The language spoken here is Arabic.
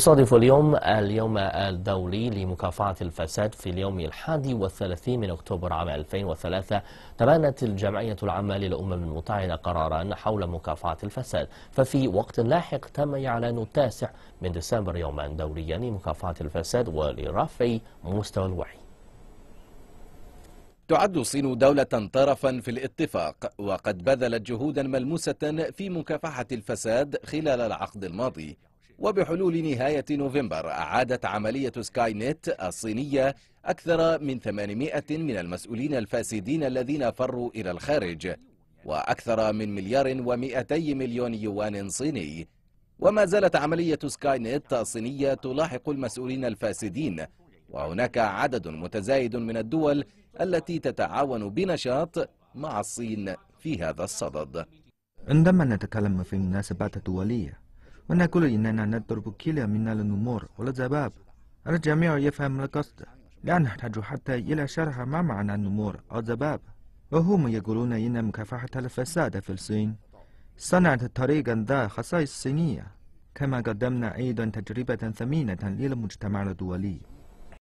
يصادف اليوم اليوم الدولي لمكافحة الفساد في اليوم الحادي والثلاثين من أكتوبر عام 2003 تبنت الجمعية العامة للأمم المتحدة قرارا حول مكافحة الفساد ففي وقت لاحق تم إعلان التاسع من ديسمبر يوما دوليا لمكافحة الفساد ولرفع مستوى الوعي تعد الصين دولة طرفا في الاتفاق وقد بذلت جهودا ملموسة في مكافحة الفساد خلال العقد الماضي وبحلول نهاية نوفمبر أعادت عملية سكاي نت الصينية أكثر من 800 من المسؤولين الفاسدين الذين فروا إلى الخارج وأكثر من مليار و200 مليون يوان صيني وما زالت عملية سكاي نت الصينية تلاحق المسؤولين الفاسدين وهناك عدد متزايد من الدول التي تتعاون بنشاط مع الصين في هذا الصدد عندما نتكلم في مناسبات دولية ونقول إننا نضرب كلا منا الأمور والأسباب الجميع يفهم القصد لا نحتاج حتى إلى شرح ما معنى النمور أو الذباب وهم يقولون إن مكافحة الفساد في الصين صنعت طريقا ذا خصائص صينية كما قدمنا أيضا تجربة ثمينة للمجتمع الدولي